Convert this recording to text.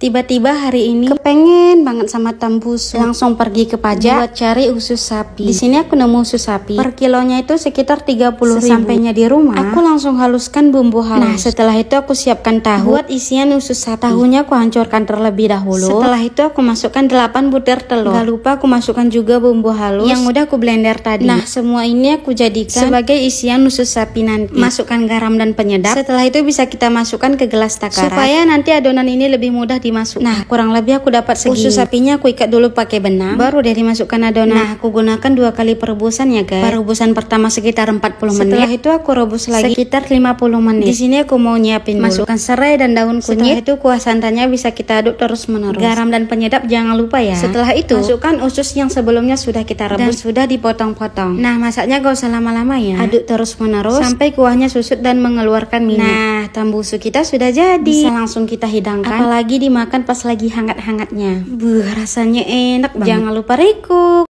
Tiba-tiba hari ini kepengen banget sama tembusu. Langsung pergi ke pajak buat cari usus sapi. Di sini aku nemu usus sapi. Per kilonya itu sekitar 30 ribu. Sesampainya di rumah, aku langsung haluskan bumbu halus. Nah, setelah itu aku siapkan tahu. Buat isian usus sapi. Tahunya aku hancurkan terlebih dahulu. Setelah itu aku masukkan 8 butir telur. Gak lupa aku masukkan juga bumbu halus yang udah aku blender tadi. Nah, semua ini aku jadikan sebagai isian usus sapi nanti. Masukkan garam dan penyedap. Setelah itu bisa kita masukkan ke gelas takaran supaya nanti adonan ini lebih mudah di dimasukkan. Nah, kurang lebih aku dapat segini. Usus sapinya aku ikat dulu pakai benang, baru dia dimasukkan adonan. Nah, aku gunakan dua kali perebusan ya, guys. Perebusan pertama sekitar 40 menit. Setelah itu aku rebus lagi sekitar 50 menit. Di sini aku mau nyiapin masukkan dulu. serai dan daun kunyit. Setelah itu kuah santannya bisa kita aduk terus-menerus. Garam dan penyedap jangan lupa ya. Setelah itu, masukkan usus yang sebelumnya sudah kita rebus dan sudah dipotong-potong. Nah, masaknya gak usah lama-lama ya. Aduk terus-menerus sampai kuahnya susut dan mengeluarkan minyak. Nah, tambusu kita sudah jadi. Bisa langsung kita hidangkan. Apalagi di dimakan pas lagi hangat-hangatnya. Buh, rasanya enak banget. Jangan lupa rekuk.